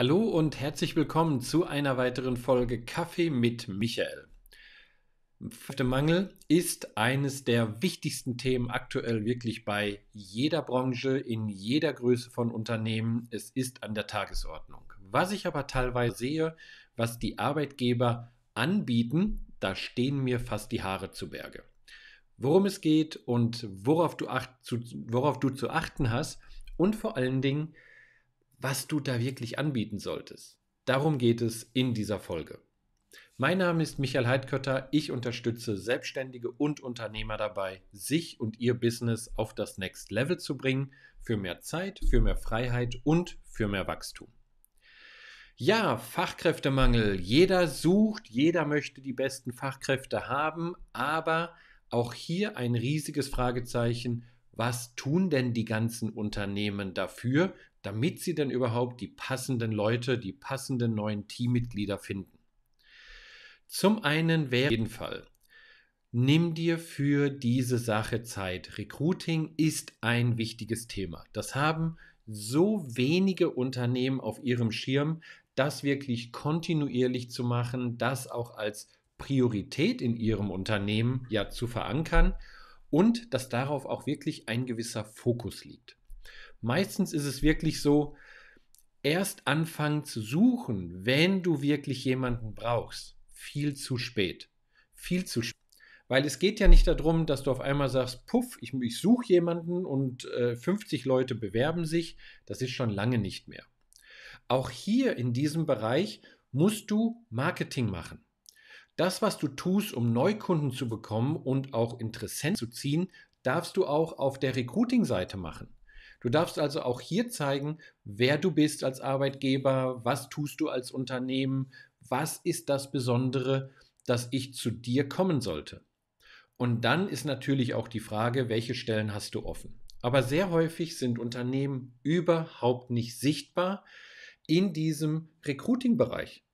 Hallo und herzlich willkommen zu einer weiteren Folge Kaffee mit Michael. Fachkräftemangel ist eines der wichtigsten Themen aktuell wirklich bei jeder Branche, in jeder Größe von Unternehmen. Es ist an der Tagesordnung. Was ich aber teilweise sehe, was die Arbeitgeber anbieten, da stehen mir fast die Haare zu Berge. Worum es geht und worauf du, ach, zu, worauf du zu achten hast und vor allen Dingen, was du da wirklich anbieten solltest. Darum geht es in dieser Folge. Mein Name ist Michael Heidkötter. Ich unterstütze Selbstständige und Unternehmer dabei, sich und ihr Business auf das Next Level zu bringen, für mehr Zeit, für mehr Freiheit und für mehr Wachstum. Ja, Fachkräftemangel. Jeder sucht, jeder möchte die besten Fachkräfte haben, aber auch hier ein riesiges Fragezeichen. Was tun denn die ganzen Unternehmen dafür, damit sie dann überhaupt die passenden Leute, die passenden neuen Teammitglieder finden. Zum einen wäre auf jeden Fall, nimm dir für diese Sache Zeit. Recruiting ist ein wichtiges Thema. Das haben so wenige Unternehmen auf ihrem Schirm, das wirklich kontinuierlich zu machen, das auch als Priorität in ihrem Unternehmen ja zu verankern und dass darauf auch wirklich ein gewisser Fokus liegt. Meistens ist es wirklich so, erst anfangen zu suchen, wenn du wirklich jemanden brauchst. Viel zu spät. Viel zu spät. Weil es geht ja nicht darum, dass du auf einmal sagst, puff, ich, ich suche jemanden und äh, 50 Leute bewerben sich. Das ist schon lange nicht mehr. Auch hier in diesem Bereich musst du Marketing machen. Das, was du tust, um Neukunden zu bekommen und auch Interessenten zu ziehen, darfst du auch auf der Recruiting-Seite machen. Du darfst also auch hier zeigen, wer du bist als Arbeitgeber, was tust du als Unternehmen, was ist das Besondere, dass ich zu dir kommen sollte. Und dann ist natürlich auch die Frage, welche Stellen hast du offen. Aber sehr häufig sind Unternehmen überhaupt nicht sichtbar in diesem Recruiting-Bereich.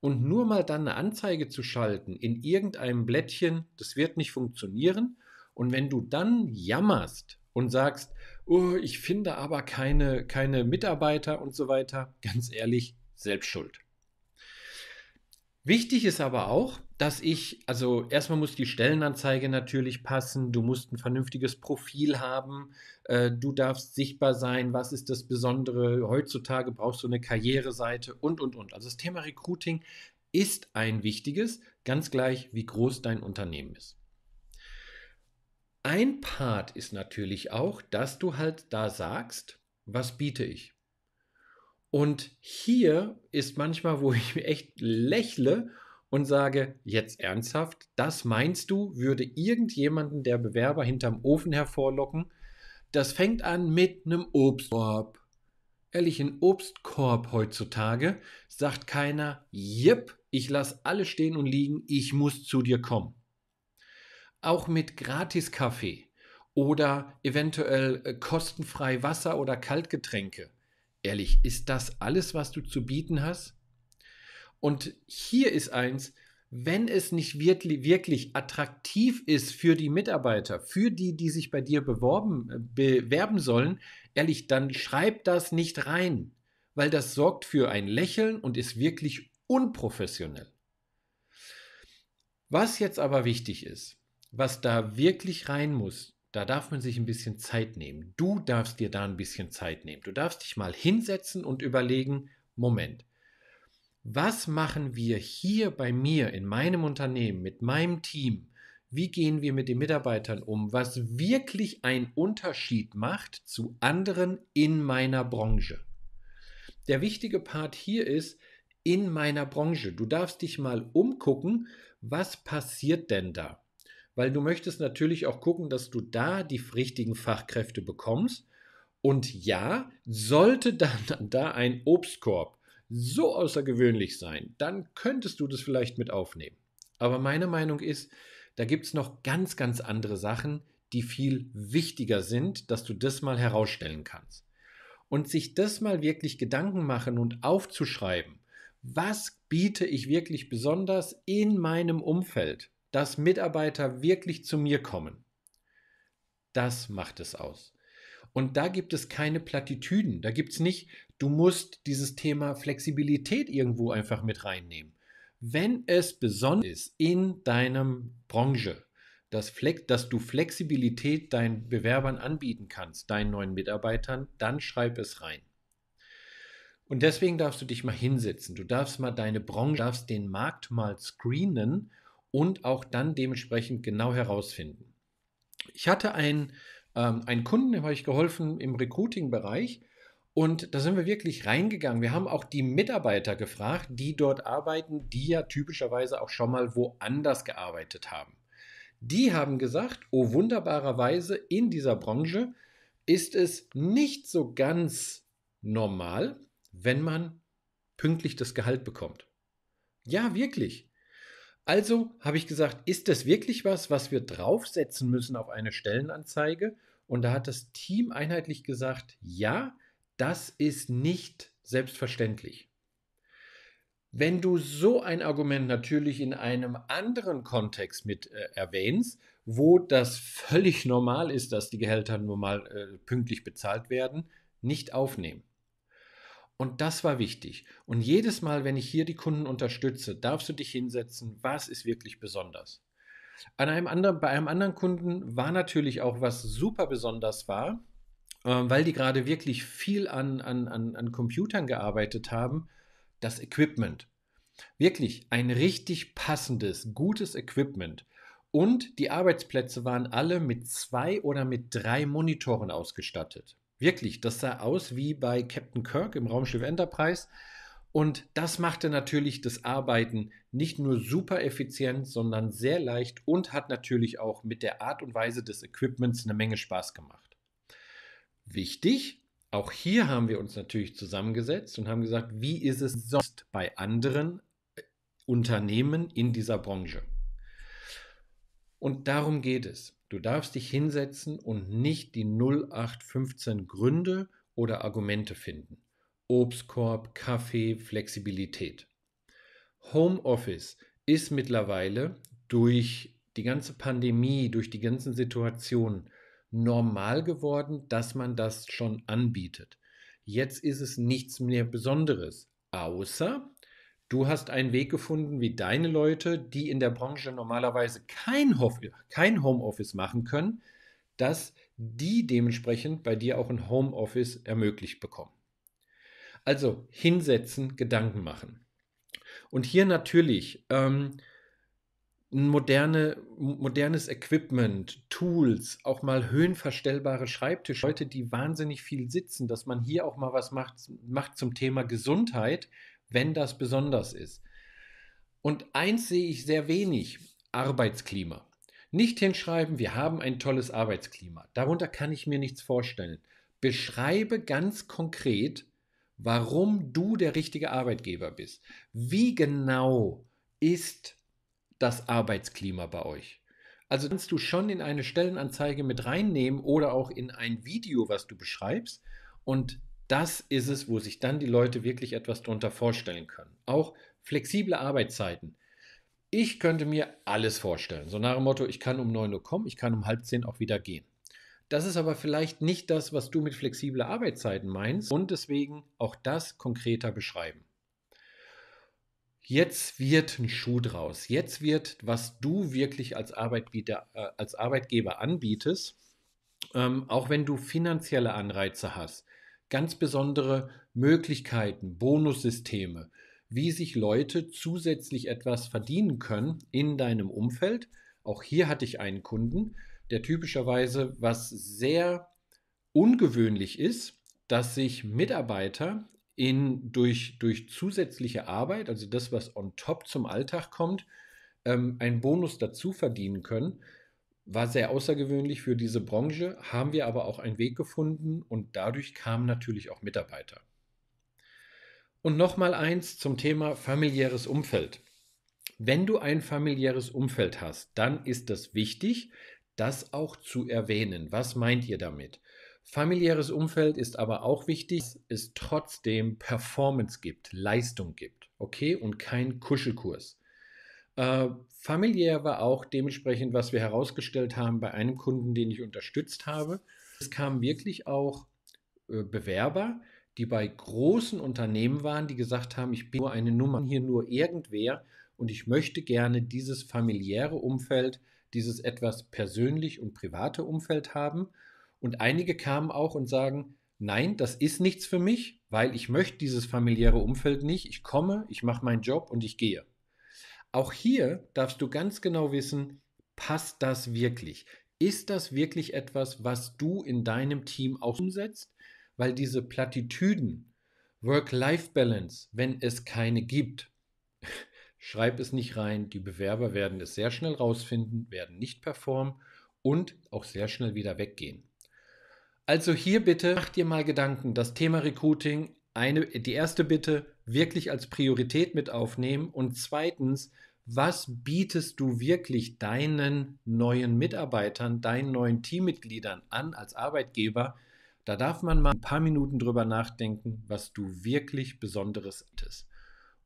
Und nur mal dann eine Anzeige zu schalten in irgendeinem Blättchen, das wird nicht funktionieren. Und wenn du dann jammerst, und sagst, oh, ich finde aber keine, keine Mitarbeiter und so weiter, ganz ehrlich, selbst schuld. Wichtig ist aber auch, dass ich, also erstmal muss die Stellenanzeige natürlich passen, du musst ein vernünftiges Profil haben, äh, du darfst sichtbar sein, was ist das Besondere, heutzutage brauchst du eine Karriereseite und, und, und. Also das Thema Recruiting ist ein wichtiges, ganz gleich, wie groß dein Unternehmen ist. Ein Part ist natürlich auch, dass du halt da sagst, was biete ich. Und hier ist manchmal, wo ich echt lächle und sage, jetzt ernsthaft, das meinst du, würde irgendjemanden der Bewerber hinterm Ofen hervorlocken? Das fängt an mit einem Obstkorb. Ehrlich, ein Obstkorb heutzutage sagt keiner, jipp, ich lasse alle stehen und liegen, ich muss zu dir kommen auch mit Gratis-Kaffee oder eventuell äh, kostenfrei Wasser oder Kaltgetränke. Ehrlich, ist das alles, was du zu bieten hast? Und hier ist eins, wenn es nicht wirklich, wirklich attraktiv ist für die Mitarbeiter, für die, die sich bei dir beworben, äh, bewerben sollen, ehrlich, dann schreib das nicht rein, weil das sorgt für ein Lächeln und ist wirklich unprofessionell. Was jetzt aber wichtig ist, was da wirklich rein muss, da darf man sich ein bisschen Zeit nehmen. Du darfst dir da ein bisschen Zeit nehmen. Du darfst dich mal hinsetzen und überlegen, Moment, was machen wir hier bei mir in meinem Unternehmen, mit meinem Team? Wie gehen wir mit den Mitarbeitern um, was wirklich einen Unterschied macht zu anderen in meiner Branche? Der wichtige Part hier ist in meiner Branche. Du darfst dich mal umgucken, was passiert denn da? weil du möchtest natürlich auch gucken, dass du da die richtigen Fachkräfte bekommst. Und ja, sollte dann da ein Obstkorb so außergewöhnlich sein, dann könntest du das vielleicht mit aufnehmen. Aber meine Meinung ist, da gibt es noch ganz, ganz andere Sachen, die viel wichtiger sind, dass du das mal herausstellen kannst. Und sich das mal wirklich Gedanken machen und aufzuschreiben, was biete ich wirklich besonders in meinem Umfeld? dass Mitarbeiter wirklich zu mir kommen. Das macht es aus. Und da gibt es keine Plattitüden. Da gibt es nicht, du musst dieses Thema Flexibilität irgendwo einfach mit reinnehmen. Wenn es besonders ist in deinem Branche, dass, dass du Flexibilität deinen Bewerbern anbieten kannst, deinen neuen Mitarbeitern, dann schreib es rein. Und deswegen darfst du dich mal hinsetzen. Du darfst mal deine Branche, darfst den Markt mal screenen und auch dann dementsprechend genau herausfinden. Ich hatte einen, ähm, einen Kunden, dem habe ich geholfen im Recruiting-Bereich und da sind wir wirklich reingegangen. Wir haben auch die Mitarbeiter gefragt, die dort arbeiten, die ja typischerweise auch schon mal woanders gearbeitet haben. Die haben gesagt, oh wunderbarerweise in dieser Branche ist es nicht so ganz normal, wenn man pünktlich das Gehalt bekommt. Ja, wirklich. Also habe ich gesagt, ist das wirklich was, was wir draufsetzen müssen auf eine Stellenanzeige? Und da hat das Team einheitlich gesagt, ja, das ist nicht selbstverständlich. Wenn du so ein Argument natürlich in einem anderen Kontext mit äh, erwähnst, wo das völlig normal ist, dass die Gehälter nur mal äh, pünktlich bezahlt werden, nicht aufnehmen. Und das war wichtig. Und jedes Mal, wenn ich hier die Kunden unterstütze, darfst du dich hinsetzen, was ist wirklich besonders. An einem anderen, bei einem anderen Kunden war natürlich auch was super besonders war, ähm, weil die gerade wirklich viel an, an, an, an Computern gearbeitet haben, das Equipment. Wirklich ein richtig passendes, gutes Equipment. Und die Arbeitsplätze waren alle mit zwei oder mit drei Monitoren ausgestattet. Wirklich, das sah aus wie bei Captain Kirk im Raumschiff Enterprise. Und das machte natürlich das Arbeiten nicht nur super effizient, sondern sehr leicht und hat natürlich auch mit der Art und Weise des Equipments eine Menge Spaß gemacht. Wichtig, auch hier haben wir uns natürlich zusammengesetzt und haben gesagt, wie ist es sonst bei anderen äh, Unternehmen in dieser Branche? Und darum geht es. Du darfst dich hinsetzen und nicht die 0815 Gründe oder Argumente finden. Obstkorb, Kaffee, Flexibilität. Homeoffice ist mittlerweile durch die ganze Pandemie, durch die ganzen Situationen normal geworden, dass man das schon anbietet. Jetzt ist es nichts mehr Besonderes, außer Du hast einen Weg gefunden, wie deine Leute, die in der Branche normalerweise kein, kein Homeoffice machen können, dass die dementsprechend bei dir auch ein Homeoffice ermöglicht bekommen. Also hinsetzen, Gedanken machen. Und hier natürlich ähm, moderne, modernes Equipment, Tools, auch mal höhenverstellbare Schreibtische, Leute, die wahnsinnig viel sitzen, dass man hier auch mal was macht, macht zum Thema Gesundheit wenn das besonders ist. Und eins sehe ich sehr wenig, Arbeitsklima. Nicht hinschreiben, wir haben ein tolles Arbeitsklima. Darunter kann ich mir nichts vorstellen. Beschreibe ganz konkret, warum du der richtige Arbeitgeber bist. Wie genau ist das Arbeitsklima bei euch? Also kannst du schon in eine Stellenanzeige mit reinnehmen oder auch in ein Video, was du beschreibst und das ist es, wo sich dann die Leute wirklich etwas darunter vorstellen können. Auch flexible Arbeitszeiten. Ich könnte mir alles vorstellen. So nach dem Motto, ich kann um 9 Uhr kommen, ich kann um halb 10 auch wieder gehen. Das ist aber vielleicht nicht das, was du mit flexible Arbeitszeiten meinst und deswegen auch das konkreter beschreiben. Jetzt wird ein Schuh draus. Jetzt wird, was du wirklich als, Arbeitgeber, äh, als Arbeitgeber anbietest, ähm, auch wenn du finanzielle Anreize hast, ganz besondere Möglichkeiten, Bonussysteme, wie sich Leute zusätzlich etwas verdienen können in deinem Umfeld. Auch hier hatte ich einen Kunden, der typischerweise was sehr ungewöhnlich ist, dass sich Mitarbeiter in, durch, durch zusätzliche Arbeit, also das, was on top zum Alltag kommt, ähm, einen Bonus dazu verdienen können war sehr außergewöhnlich für diese Branche, haben wir aber auch einen Weg gefunden und dadurch kamen natürlich auch Mitarbeiter. Und nochmal eins zum Thema familiäres Umfeld. Wenn du ein familiäres Umfeld hast, dann ist es wichtig, das auch zu erwähnen. Was meint ihr damit? Familiäres Umfeld ist aber auch wichtig, dass es trotzdem Performance gibt, Leistung gibt, okay? Und kein Kuschelkurs. Äh, familiär war auch dementsprechend, was wir herausgestellt haben bei einem Kunden, den ich unterstützt habe. Es kamen wirklich auch äh, Bewerber, die bei großen Unternehmen waren, die gesagt haben, ich bin nur eine Nummer hier, nur irgendwer und ich möchte gerne dieses familiäre Umfeld, dieses etwas persönlich und private Umfeld haben. Und einige kamen auch und sagen, nein, das ist nichts für mich, weil ich möchte dieses familiäre Umfeld nicht. Ich komme, ich mache meinen Job und ich gehe. Auch hier darfst du ganz genau wissen, passt das wirklich? Ist das wirklich etwas, was du in deinem Team auch umsetzt? Weil diese Plattitüden, Work-Life-Balance, wenn es keine gibt, schreib es nicht rein. Die Bewerber werden es sehr schnell rausfinden, werden nicht performen und auch sehr schnell wieder weggehen. Also hier bitte mach dir mal Gedanken. Das Thema Recruiting eine, die erste Bitte wirklich als Priorität mit aufnehmen und zweitens, was bietest du wirklich deinen neuen Mitarbeitern, deinen neuen Teammitgliedern an als Arbeitgeber? Da darf man mal ein paar Minuten drüber nachdenken, was du wirklich Besonderes bietest.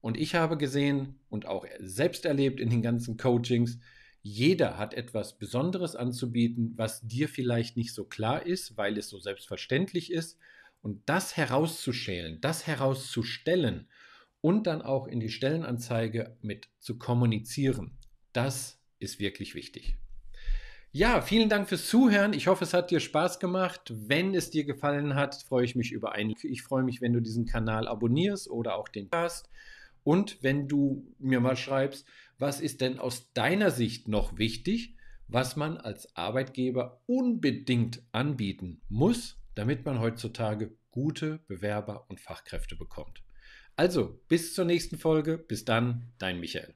Und ich habe gesehen und auch selbst erlebt in den ganzen Coachings, jeder hat etwas Besonderes anzubieten, was dir vielleicht nicht so klar ist, weil es so selbstverständlich ist und das herauszuschälen, das herauszustellen und dann auch in die Stellenanzeige mit zu kommunizieren, das ist wirklich wichtig. Ja, vielen Dank fürs Zuhören. Ich hoffe, es hat dir Spaß gemacht. Wenn es dir gefallen hat, freue ich mich über ein. Ich freue mich, wenn du diesen Kanal abonnierst oder auch den Podcast. Und wenn du mir mal schreibst, was ist denn aus deiner Sicht noch wichtig, was man als Arbeitgeber unbedingt anbieten muss, damit man heutzutage gute Bewerber und Fachkräfte bekommt. Also, bis zur nächsten Folge. Bis dann, dein Michael.